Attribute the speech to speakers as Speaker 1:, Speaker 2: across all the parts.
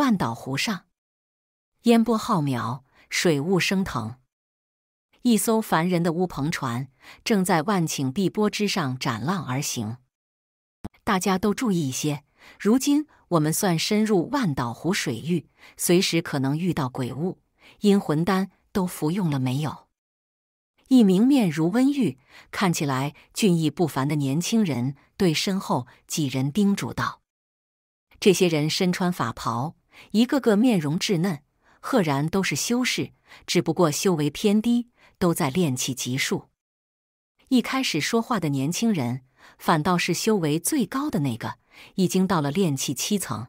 Speaker 1: 万岛湖上，烟波浩渺，水雾升腾。一艘凡人的乌篷船正在万顷碧波之上斩浪而行。大家都注意一些，如今我们算深入万岛湖水域，随时可能遇到鬼物。阴魂丹都服用了没有？一名面如温玉、看起来俊逸不凡的年轻人对身后几人叮嘱道：“这些人身穿法袍。”一个个面容稚嫩，赫然都是修士，只不过修为偏低，都在练气级数。一开始说话的年轻人，反倒是修为最高的那个，已经到了练气七层。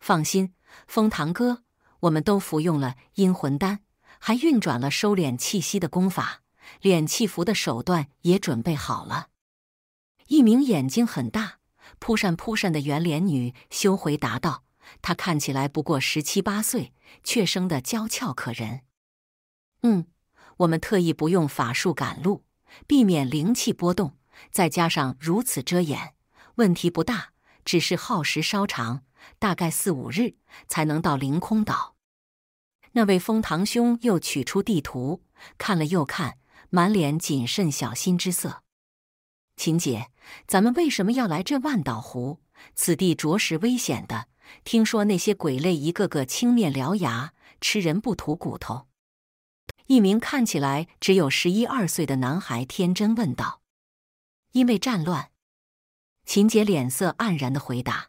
Speaker 1: 放心，封堂哥，我们都服用了阴魂丹，还运转了收敛气息的功法，敛气符的手段也准备好了。一名眼睛很大、扑扇扑扇的圆脸女修回答道。他看起来不过十七八岁，却生得娇俏可人。嗯，我们特意不用法术赶路，避免灵气波动，再加上如此遮掩，问题不大，只是耗时稍长，大概四五日才能到凌空岛。那位封堂兄又取出地图看了又看，满脸谨慎小心之色。秦姐，咱们为什么要来这万岛湖？此地着实危险的。听说那些鬼类一个个青面獠牙，吃人不吐骨头。一名看起来只有十一二岁的男孩天真问道：“因为战乱。”秦杰脸色黯然的回答：“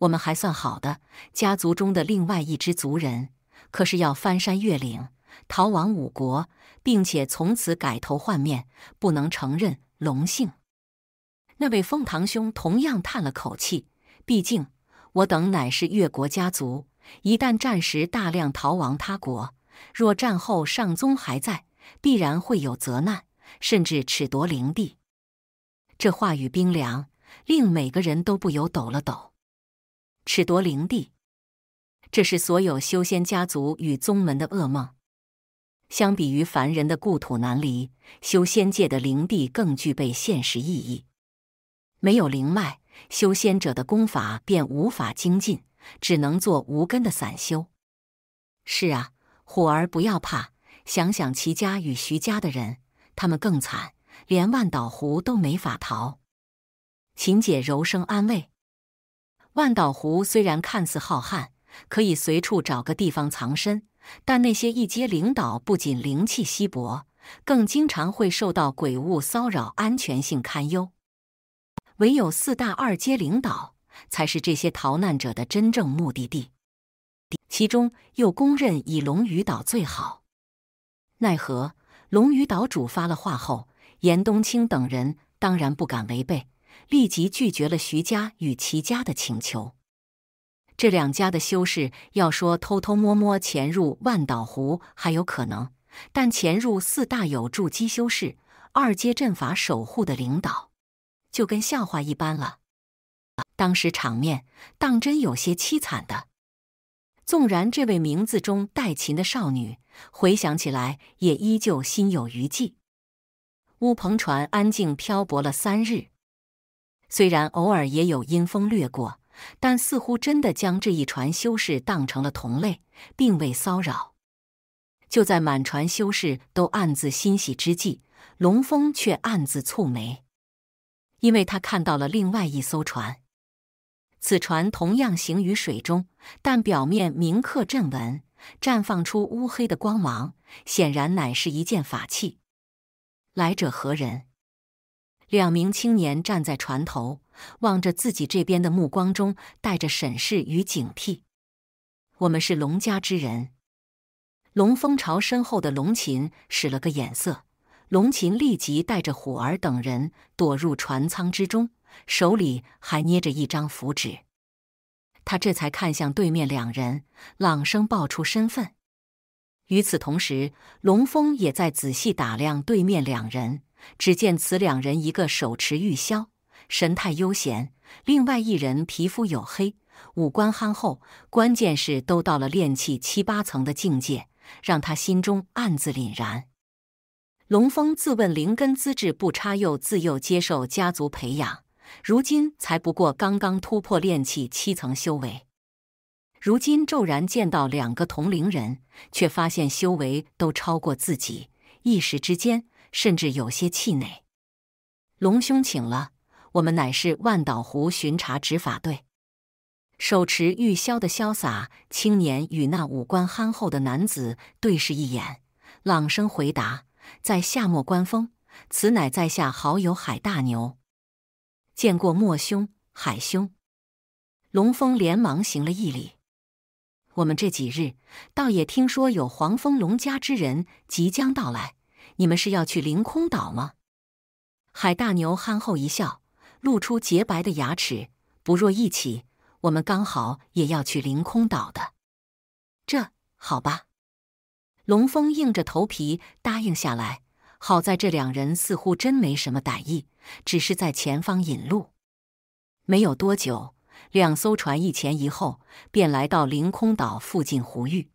Speaker 1: 我们还算好的，家族中的另外一支族人可是要翻山越岭逃往五国，并且从此改头换面，不能承认龙姓。”那位凤堂兄同样叹了口气，毕竟。我等乃是越国家族，一旦战时大量逃亡他国，若战后上宗还在，必然会有责难，甚至褫夺灵地。这话语冰凉，令每个人都不由抖了抖。褫夺灵地，这是所有修仙家族与宗门的噩梦。相比于凡人的故土难离，修仙界的灵地更具备现实意义。没有灵脉。修仙者的功法便无法精进，只能做无根的散修。是啊，虎儿不要怕，想想齐家与徐家的人，他们更惨，连万岛湖都没法逃。秦姐柔声安慰：“万岛湖虽然看似浩瀚，可以随处找个地方藏身，但那些一阶领导不仅灵气稀薄，更经常会受到鬼物骚扰，安全性堪忧。”唯有四大二阶领导才是这些逃难者的真正目的地，其中又公认以龙鱼岛最好。奈何龙鱼岛主发了话后，严冬青等人当然不敢违背，立即拒绝了徐家与齐家的请求。这两家的修士要说偷偷摸摸潜入万岛湖还有可能，但潜入四大有筑基修士、二阶阵法守护的领导。就跟笑话一般了。当时场面当真有些凄惨的，纵然这位名字中带“秦”的少女，回想起来也依旧心有余悸。乌篷船安静漂泊了三日，虽然偶尔也有阴风掠过，但似乎真的将这一船修士当成了同类，并未骚扰。就在满船修士都暗自欣喜之际，龙风却暗自蹙眉。因为他看到了另外一艘船，此船同样行于水中，但表面铭刻阵纹，绽放出乌黑的光芒，显然乃是一件法器。来者何人？两名青年站在船头，望着自己这边的目光中带着审视与警惕。我们是龙家之人。龙风朝身后的龙琴使了个眼色。龙琴立即带着虎儿等人躲入船舱之中，手里还捏着一张符纸。他这才看向对面两人，朗声报出身份。与此同时，龙峰也在仔细打量对面两人。只见此两人，一个手持玉箫，神态悠闲；另外一人皮肤黝黑，五官憨厚，关键是都到了炼气七八层的境界，让他心中暗自凛然。龙峰自问灵根资质不差，又自幼接受家族培养，如今才不过刚刚突破炼气七层修为。如今骤然见到两个同龄人，却发现修为都超过自己，一时之间甚至有些气馁。龙兄，请了，我们乃是万岛湖巡查执法队。手持玉箫的潇洒青年与那五官憨厚的男子对视一眼，朗声回答。在下莫观风，此乃在下好友海大牛。见过莫兄、海兄，龙峰连忙行了一礼。我们这几日倒也听说有黄风龙家之人即将到来，你们是要去凌空岛吗？海大牛憨厚一笑，露出洁白的牙齿。不若一起，我们刚好也要去凌空岛的。这好吧。龙峰硬着头皮答应下来。好在这两人似乎真没什么歹意，只是在前方引路。没有多久，两艘船一前一后，便来到凌空岛附近湖域。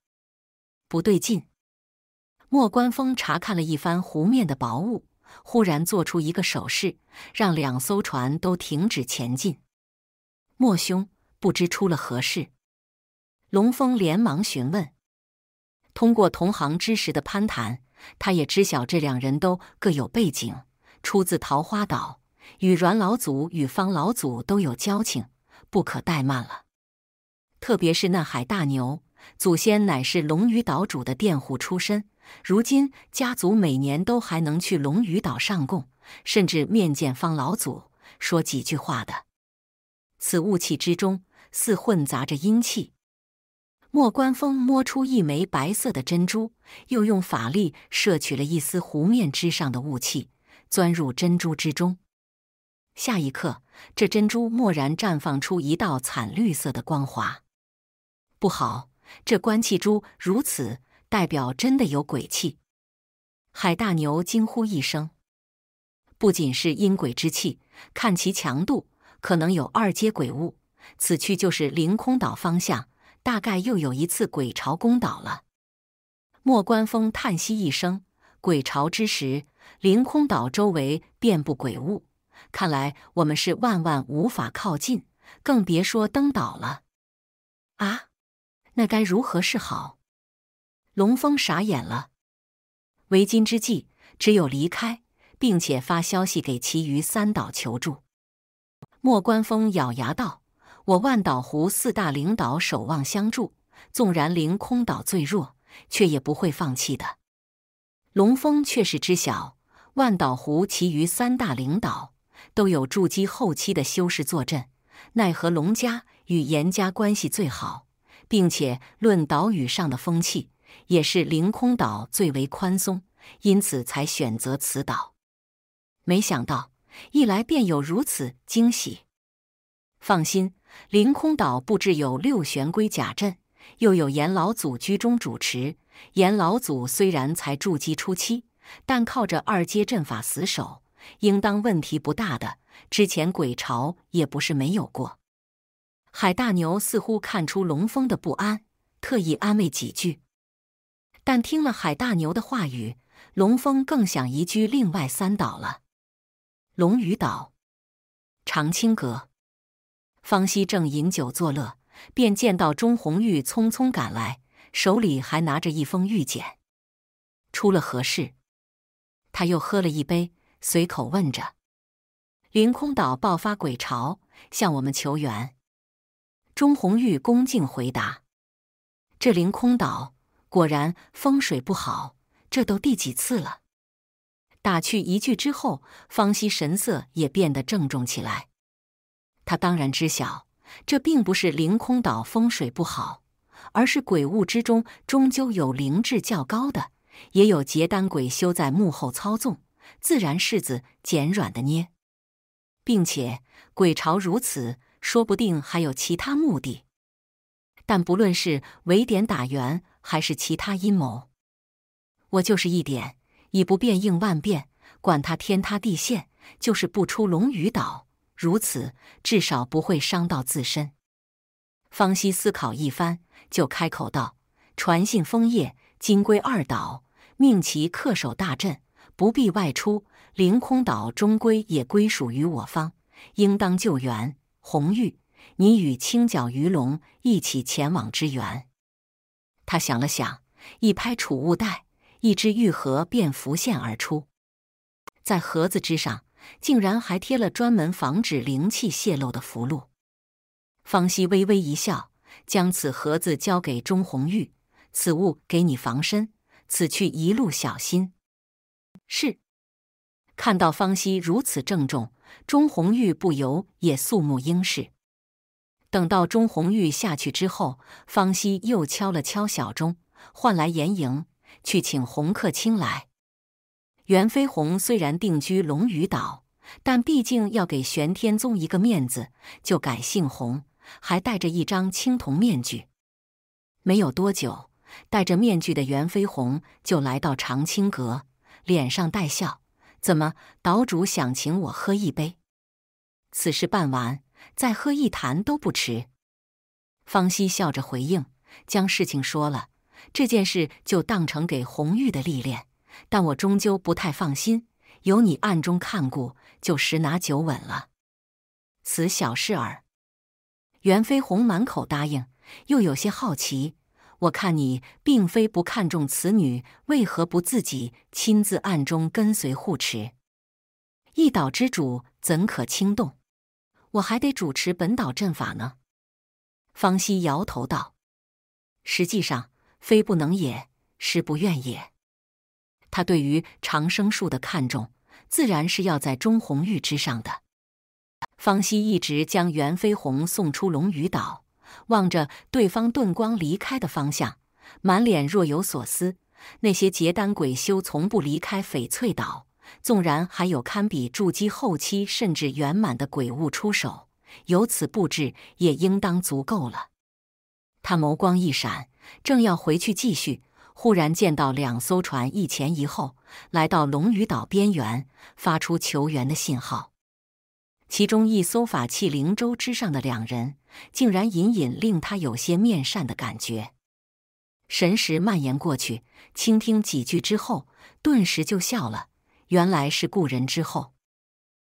Speaker 1: 不对劲！莫观风查看了一番湖面的薄雾，忽然做出一个手势，让两艘船都停止前进。莫兄，不知出了何事？龙峰连忙询问。通过同行之时的攀谈，他也知晓这两人都各有背景，出自桃花岛，与阮老祖与方老祖都有交情，不可怠慢了。特别是那海大牛，祖先乃是龙鱼岛主的佃户出身，如今家族每年都还能去龙鱼岛上供，甚至面见方老祖说几句话的。此雾气之中，似混杂着阴气。莫观风摸出一枚白色的珍珠，又用法力摄取了一丝湖面之上的雾气，钻入珍珠之中。下一刻，这珍珠蓦然绽放出一道惨绿色的光华。不好，这观气珠如此，代表真的有鬼气！海大牛惊呼一声：“不仅是阴鬼之气，看其强度，可能有二阶鬼物。”此去就是凌空岛方向。大概又有一次鬼潮攻岛了。莫观风叹息一声：“鬼潮之时，凌空岛周围遍布鬼物，看来我们是万万无法靠近，更别说登岛了。”啊！那该如何是好？龙峰傻眼了。为今之计，只有离开，并且发消息给其余三岛求助。莫观风咬牙道。我万岛湖四大领导守望相助，纵然凌空岛最弱，却也不会放弃的。龙峰却是知晓，万岛湖其余三大领导都有筑基后期的修士坐镇，奈何龙家与严家关系最好，并且论岛屿上的风气，也是凌空岛最为宽松，因此才选择此岛。没想到一来便有如此惊喜，放心。凌空岛布置有六玄龟甲阵，又有严老祖居中主持。严老祖虽然才筑基初期，但靠着二阶阵法死守，应当问题不大的。之前鬼潮也不是没有过。海大牛似乎看出龙峰的不安，特意安慰几句。但听了海大牛的话语，龙峰更想移居另外三岛了：龙鱼岛、长青阁。方西正饮酒作乐，便见到钟红玉匆匆赶来，手里还拿着一封玉简。出了何事？他又喝了一杯，随口问着：“凌空岛爆发鬼潮，向我们求援。”钟红玉恭敬回答：“这凌空岛果然风水不好，这都第几次了？”打趣一句之后，方西神色也变得郑重起来。他当然知晓，这并不是凌空岛风水不好，而是鬼物之中终究有灵智较高的，也有结丹鬼修在幕后操纵，自然柿子捡软的捏。并且鬼潮如此，说不定还有其他目的。但不论是围点打援，还是其他阴谋，我就是一点以不变应万变，管他天塌地陷，就是不出龙鱼岛。如此，至少不会伤到自身。方西思考一番，就开口道：“传信枫叶、金龟二岛，命其恪守大阵，不必外出。凌空岛终归也归属于我方，应当救援。红玉，你与青角鱼龙一起前往支援。”他想了想，一拍储物袋，一只玉盒便浮现而出，在盒子之上。竟然还贴了专门防止灵气泄露的符箓。方希微微一笑，将此盒子交给钟红玉：“此物给你防身，此去一路小心。”是。看到方希如此郑重，钟红玉不由也肃穆应是。等到钟红玉下去之后，方希又敲了敲小钟，唤来严莹去请洪克清来。袁飞鸿虽然定居龙屿岛，但毕竟要给玄天宗一个面子，就改姓洪，还带着一张青铜面具。没有多久，戴着面具的袁飞鸿就来到长青阁，脸上带笑：“怎么，岛主想请我喝一杯？此事办完，再喝一坛都不迟。”方希笑着回应，将事情说了。这件事就当成给红玉的历练。但我终究不太放心，有你暗中看顾，就十拿九稳了。此小事耳。袁飞鸿满口答应，又有些好奇。我看你并非不看重此女，为何不自己亲自暗中跟随护持？一岛之主怎可轻动？我还得主持本岛阵法呢。方希摇头道：“实际上，非不能也，实不愿也。”他对于长生术的看重，自然是要在钟红玉之上的。方希一直将袁飞鸿送出龙鱼岛，望着对方遁光离开的方向，满脸若有所思。那些结丹鬼修从不离开翡翠岛，纵然还有堪比筑基后期甚至圆满的鬼物出手，由此布置也应当足够了。他眸光一闪，正要回去继续。忽然见到两艘船一前一后来到龙鱼岛边缘，发出求援的信号。其中一艘法器灵舟之上的两人，竟然隐隐令他有些面善的感觉。神识蔓延过去，倾听几句之后，顿时就笑了。原来是故人之后。